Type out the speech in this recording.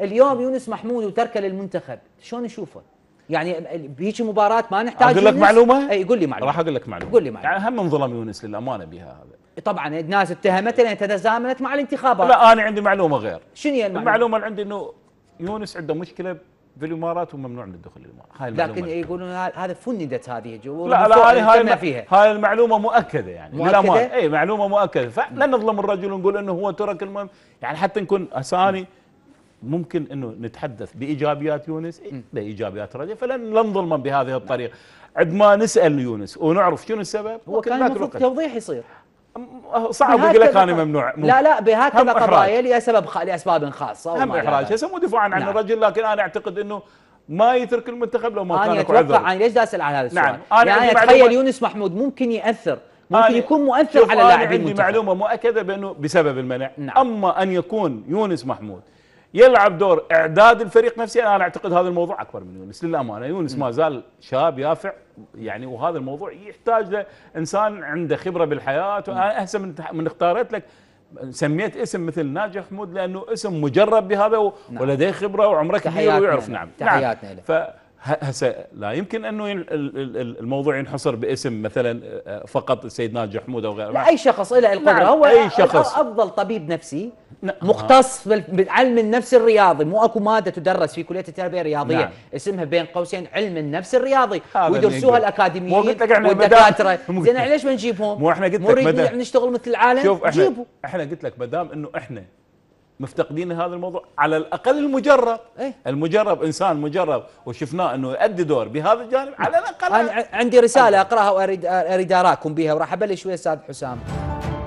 اليوم يونس محمود وتركه للمنتخب شلون نشوفه يعني بهيك مباراه ما نحتاج اقول لك معلومه اي قول لي معلومه راح اقول لك معلومه قول لي معلومه يعني هم انظلم يونس للامانه بها هذا طبعا الناس اتهمت لان يعني تزامنت مع الانتخابات لا انا عندي معلومه غير شنو هي المعلومه؟ المعلومه اللي عندي انه يونس عنده مشكله بالامارات وممنوع من الدخول للامارات هاي المعلومه لكن يقولون هذا فندت هذه جو لا لا هاي هاي, فيها. هاي المعلومه مؤكده يعني مؤكدة؟ اي معلومه مؤكده فلا نظلم الرجل ونقول انه هو ترك المهم يعني حتى نكون اساني ممكن انه نتحدث بايجابيات يونس إيه، بايجابيات رجب فلن لن نظلم بهذه الطريقه عد ما نسال يونس ونعرف شنو السبب هو كان المفروض توضيح يصير أه، صعب اقول لك انا ممنوع لا لا بهكذا قضايا لسبب خ... لاسباب خاصه هم احراج هسه مو دفاعا عن نعم. الرجل لكن انا اعتقد انه ما يترك المنتخب لو ما كان اكو عذر انا ليش داس عن هذا السؤال؟ نعم انا يعني اتخيل يونس محمود ممكن ياثر ممكن يكون مؤثر على لاعبين عندي المنتخب. معلومه مؤكده بانه بسبب المنع نعم. اما ان يكون يونس محمود يلعب دور اعداد الفريق نفسه انا اعتقد هذا الموضوع اكبر من يونس للامانه يونس ما زال شاب يافع يعني وهذا الموضوع يحتاج لانسان عنده خبره بالحياه وانا احسن من من اختارت لك سميت اسم مثل ناجي حمود لانه اسم مجرب بهذا نعم. ولديه خبره وعمره كبير ويعرف نعم تحياتنا نعم. هسه لا يمكن انه الموضوع ينحصر باسم مثلا آه، فقط السيد ناجي حمود او غيره اي شخص له القدره نعم، هو أي شخص. افضل طبيب نفسي آه. مختص بعلم النفس الرياضي مو اكو ماده تدرس في كليه التربيه الرياضيه نعم. اسمها بين قوسين علم النفس الرياضي ويدرسوها الاكاديميين احنا والدكاتره زين ليش ما نجيبهم؟ مو احنا قلت لك نشتغل مثل العالم شوف احنا جيبه. احنا قلت لك ما دام انه احنا مفتقدين هذا الموضوع على الاقل المجرب أي؟ المجرب انسان مجرب وشفناه انه يؤدي دور بهذا الجانب على الاقل انا عندي رساله اقراها واريد اريد اراكم بها وراح ابلش ويا استاذ حسام